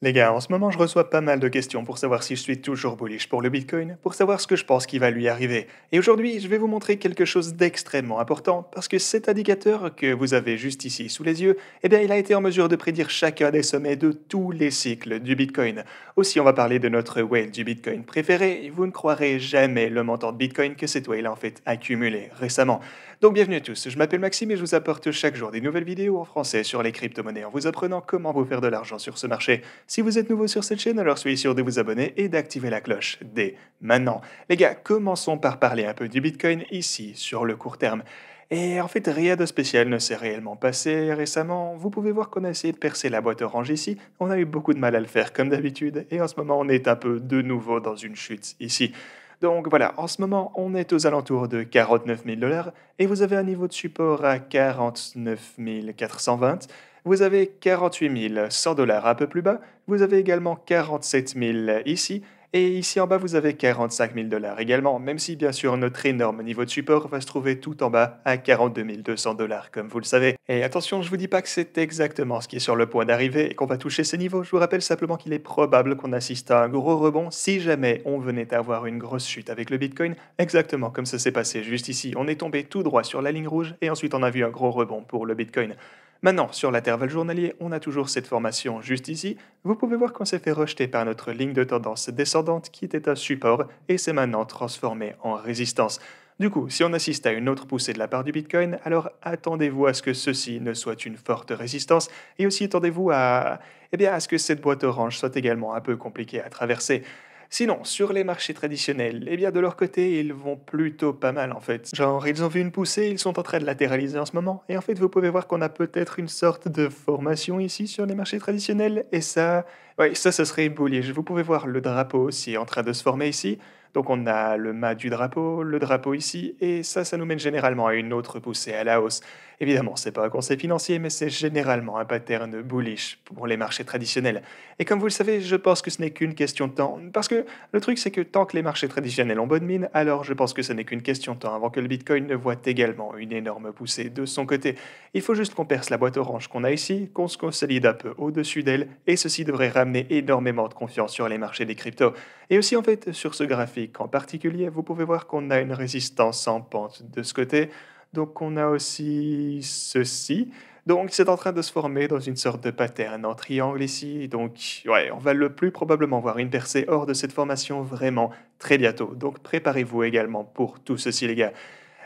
Les gars, en ce moment, je reçois pas mal de questions pour savoir si je suis toujours bullish pour le Bitcoin, pour savoir ce que je pense qui va lui arriver. Et aujourd'hui, je vais vous montrer quelque chose d'extrêmement important parce que cet indicateur que vous avez juste ici sous les yeux, eh bien, il a été en mesure de prédire chacun des sommets de tous les cycles du Bitcoin. Aussi, on va parler de notre whale du Bitcoin préféré. vous ne croirez jamais le montant de Bitcoin que cette whale a en fait accumulé récemment. Donc, bienvenue à tous. Je m'appelle Maxime et je vous apporte chaque jour des nouvelles vidéos en français sur les crypto-monnaies en vous apprenant comment vous faire de l'argent sur ce marché. Si vous êtes nouveau sur cette chaîne, alors soyez sûr de vous abonner et d'activer la cloche dès maintenant. Les gars, commençons par parler un peu du Bitcoin ici, sur le court terme. Et en fait, rien de spécial ne s'est réellement passé récemment. Vous pouvez voir qu'on a essayé de percer la boîte orange ici. On a eu beaucoup de mal à le faire comme d'habitude. Et en ce moment, on est un peu de nouveau dans une chute ici. Donc voilà, en ce moment, on est aux alentours de 49 000 dollars et vous avez un niveau de support à 49 420 vous avez 48 100 dollars un peu plus bas, vous avez également 47 000 ici, et ici en bas, vous avez 45 000 dollars également, même si bien sûr notre énorme niveau de support va se trouver tout en bas à 42 200 dollars, comme vous le savez. Et attention, je vous dis pas que c'est exactement ce qui est sur le point d'arriver et qu'on va toucher ces niveaux. Je vous rappelle simplement qu'il est probable qu'on assiste à un gros rebond si jamais on venait à avoir une grosse chute avec le Bitcoin, exactement comme ça s'est passé juste ici. On est tombé tout droit sur la ligne rouge et ensuite on a vu un gros rebond pour le Bitcoin. Maintenant, sur l'intervalle journalier, on a toujours cette formation juste ici. Vous pouvez voir qu'on s'est fait rejeter par notre ligne de tendance descendante qui était un support et s'est maintenant transformé en résistance. Du coup, si on assiste à une autre poussée de la part du Bitcoin, alors attendez-vous à ce que ceci ne soit une forte résistance et aussi attendez-vous à... Eh bien, à ce que cette boîte orange soit également un peu compliquée à traverser. Sinon, sur les marchés traditionnels, eh bien de leur côté, ils vont plutôt pas mal en fait. Genre, ils ont vu une poussée, ils sont en train de latéraliser en ce moment. Et en fait, vous pouvez voir qu'on a peut-être une sorte de formation ici sur les marchés traditionnels. Et ça, oui, ça, ça serait bullish. Vous pouvez voir le drapeau aussi en train de se former ici. Donc on a le mât du drapeau, le drapeau ici, et ça, ça nous mène généralement à une autre poussée à la hausse. Évidemment, ce n'est pas un conseil financier, mais c'est généralement un pattern bullish pour les marchés traditionnels. Et comme vous le savez, je pense que ce n'est qu'une question de temps, parce que le truc c'est que tant que les marchés traditionnels ont bonne mine, alors je pense que ce n'est qu'une question de temps avant que le Bitcoin ne voit également une énorme poussée de son côté. Il faut juste qu'on perce la boîte orange qu'on a ici, qu'on se consolide un peu au-dessus d'elle, et ceci devrait ramener énormément de confiance sur les marchés des cryptos. Et aussi en fait, sur ce graphique en particulier, vous pouvez voir qu'on a une résistance en pente de ce côté. Donc on a aussi ceci. Donc c'est en train de se former dans une sorte de pattern en triangle ici. Donc ouais, on va le plus probablement voir une percée hors de cette formation vraiment très bientôt. Donc préparez-vous également pour tout ceci les gars.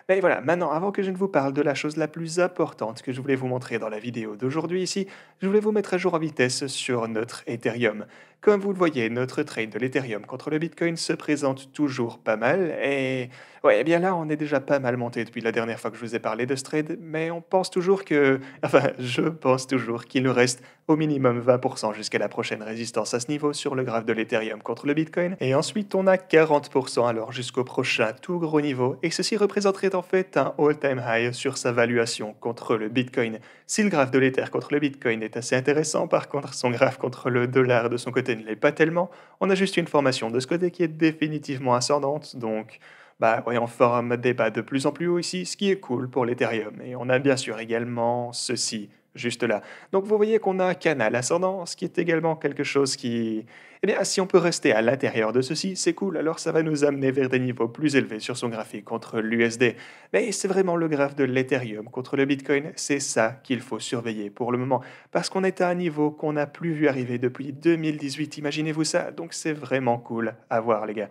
Mais voilà, maintenant, avant que je ne vous parle de la chose la plus importante que je voulais vous montrer dans la vidéo d'aujourd'hui ici, je voulais vous mettre à jour en vitesse sur notre Ethereum. Comme vous le voyez, notre trade de l'Ethereum contre le Bitcoin se présente toujours pas mal et... Ouais, et eh bien là, on est déjà pas mal monté depuis la dernière fois que je vous ai parlé de ce trade, mais on pense toujours que... Enfin, je pense toujours qu'il nous reste au minimum 20% jusqu'à la prochaine résistance à ce niveau sur le graphe de l'Ethereum contre le Bitcoin, et ensuite on a 40% alors jusqu'au prochain tout gros niveau, et ceci représenterait en fait un all-time high sur sa valuation contre le Bitcoin. Si le graphe de l'Ether contre le Bitcoin est assez intéressant, par contre, son graphe contre le dollar de son côté ne l'est pas tellement. On a juste une formation de ce côté qui est définitivement ascendante, donc bah on forme des bas de plus en plus haut ici, ce qui est cool pour l'Ethereum. Et on a bien sûr également ceci, juste là. Donc vous voyez qu'on a un canal ascendant, ce qui est également quelque chose qui... Eh bien, si on peut rester à l'intérieur de ceci, c'est cool, alors ça va nous amener vers des niveaux plus élevés sur son graphique contre l'USD. Mais c'est vraiment le graphe de l'Ethereum contre le Bitcoin, c'est ça qu'il faut surveiller pour le moment, parce qu'on est à un niveau qu'on n'a plus vu arriver depuis 2018, imaginez-vous ça, donc c'est vraiment cool à voir les gars.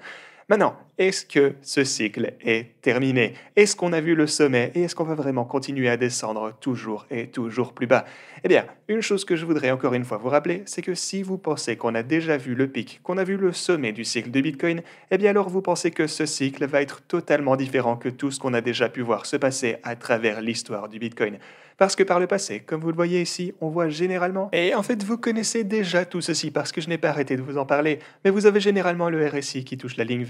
Maintenant, est-ce que ce cycle est terminé Est-ce qu'on a vu le sommet et est-ce qu'on va vraiment continuer à descendre toujours et toujours plus bas Eh bien, une chose que je voudrais encore une fois vous rappeler, c'est que si vous pensez qu'on a déjà vu le pic, qu'on a vu le sommet du cycle de Bitcoin, eh bien alors vous pensez que ce cycle va être totalement différent que tout ce qu'on a déjà pu voir se passer à travers l'histoire du Bitcoin. Parce que par le passé, comme vous le voyez ici, on voit généralement, et en fait vous connaissez déjà tout ceci parce que je n'ai pas arrêté de vous en parler, mais vous avez généralement le RSI qui touche la ligne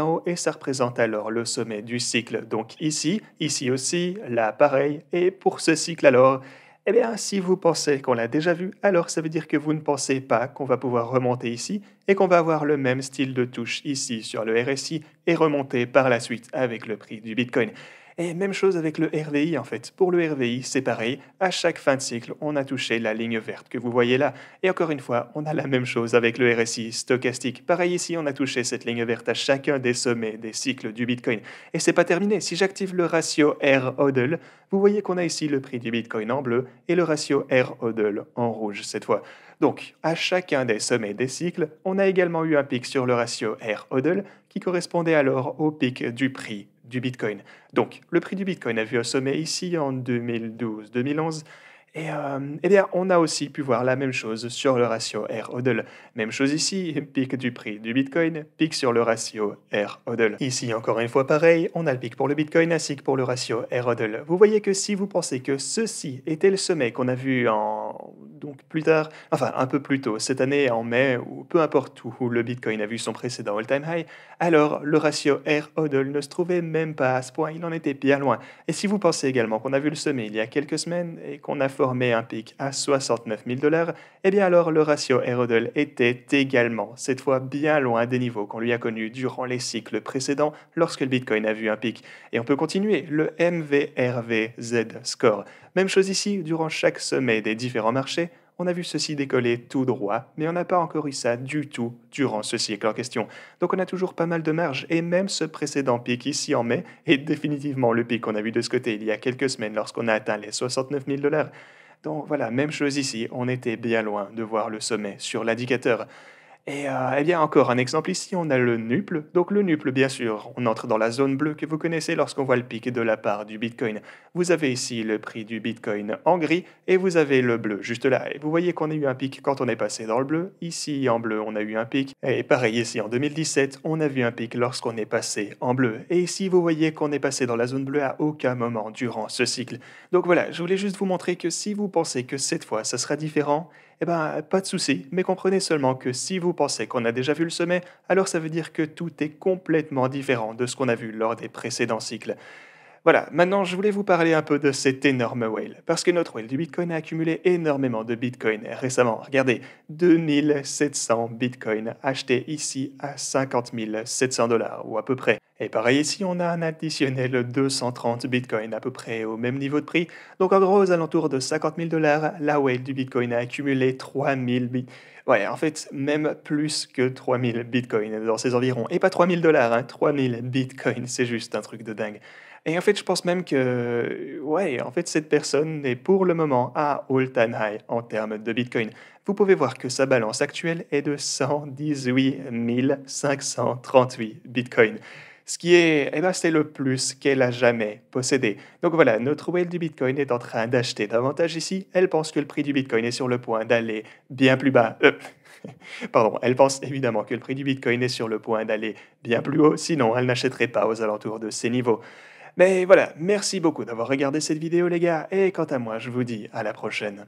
haut et ça représente alors le sommet du cycle. Donc ici, ici aussi, là pareil. Et pour ce cycle alors, eh bien si vous pensez qu'on l'a déjà vu, alors ça veut dire que vous ne pensez pas qu'on va pouvoir remonter ici et qu'on va avoir le même style de touche ici sur le RSI et remonté par la suite avec le prix du Bitcoin. Et même chose avec le RVI en fait. Pour le RVI, c'est pareil. À chaque fin de cycle, on a touché la ligne verte que vous voyez là. Et encore une fois, on a la même chose avec le RSI stochastique. Pareil ici, on a touché cette ligne verte à chacun des sommets des cycles du Bitcoin. Et c'est pas terminé. Si j'active le ratio R hodl, vous voyez qu'on a ici le prix du Bitcoin en bleu et le ratio R hodl en rouge cette fois. Donc, à chacun des sommets des cycles, on a également eu un pic sur le ratio r Odel qui correspondait alors au pic du prix du Bitcoin. Donc, le prix du Bitcoin a vu un sommet ici en 2012-2011 et, euh, eh bien, on a aussi pu voir la même chose sur le ratio R Même chose ici, pic du prix du Bitcoin, pic sur le ratio R Ici, encore une fois pareil, on a le pic pour le Bitcoin ainsi que pour le ratio R Vous voyez que si vous pensez que ceci était le sommet qu'on a vu en donc plus tard, enfin un peu plus tôt cette année en mai ou peu importe où, le Bitcoin a vu son précédent all-time high, alors le ratio R ne se trouvait même pas à ce point, il en était bien loin. Et si vous pensez également qu'on a vu le sommet il y a quelques semaines et qu'on a un pic à 69 000 dollars, eh bien alors le ratio Herodel était également, cette fois bien loin des niveaux qu'on lui a connus durant les cycles précédents lorsque le Bitcoin a vu un pic. Et on peut continuer, le MVRVZ score. Même chose ici, durant chaque sommet des différents marchés, on a vu ceci décoller tout droit, mais on n'a pas encore eu ça du tout durant ce siècle en question. Donc on a toujours pas mal de marge, et même ce précédent pic ici en mai est définitivement le pic qu'on a vu de ce côté il y a quelques semaines lorsqu'on a atteint les 69 000 dollars. Donc voilà, même chose ici, on était bien loin de voir le sommet sur l'indicateur. Et euh, eh bien, encore un exemple ici, on a le nuple. Donc le nuple, bien sûr, on entre dans la zone bleue que vous connaissez lorsqu'on voit le pic de la part du Bitcoin. Vous avez ici le prix du Bitcoin en gris et vous avez le bleu juste là. Et vous voyez qu'on a eu un pic quand on est passé dans le bleu. Ici, en bleu, on a eu un pic. Et pareil ici, en 2017, on a vu un pic lorsqu'on est passé en bleu. Et ici, vous voyez qu'on est passé dans la zone bleue à aucun moment durant ce cycle. Donc voilà, je voulais juste vous montrer que si vous pensez que cette fois, ça sera différent, eh ben, pas de souci, mais comprenez seulement que si vous pensez qu'on a déjà vu le sommet, alors ça veut dire que tout est complètement différent de ce qu'on a vu lors des précédents cycles. Voilà, maintenant je voulais vous parler un peu de cet énorme whale, parce que notre whale du Bitcoin a accumulé énormément de Bitcoin récemment. Regardez, 2700 Bitcoin achetés ici à 50 700 dollars, ou à peu près. Et pareil ici, on a un additionnel 230 bitcoins à peu près au même niveau de prix. Donc en gros, aux alentours de 50 000 dollars, la whale du Bitcoin a accumulé 3000 bitcoins. Ouais, en fait, même plus que 3000 bitcoins dans ces environs. Et pas 3000 dollars, hein, 3000 bitcoins, c'est juste un truc de dingue. Et en fait, je pense même que, ouais, en fait, cette personne est pour le moment à all-time high en termes de bitcoin. Vous pouvez voir que sa balance actuelle est de 118 538 bitcoins ce qui est, eh bien c'est le plus qu'elle a jamais possédé. Donc voilà, notre whale du Bitcoin est en train d'acheter davantage ici. Elle pense que le prix du Bitcoin est sur le point d'aller bien plus bas. Euh, pardon, elle pense évidemment que le prix du Bitcoin est sur le point d'aller bien plus haut, sinon elle n'achèterait pas aux alentours de ces niveaux. Mais voilà, merci beaucoup d'avoir regardé cette vidéo les gars, et quant à moi, je vous dis à la prochaine.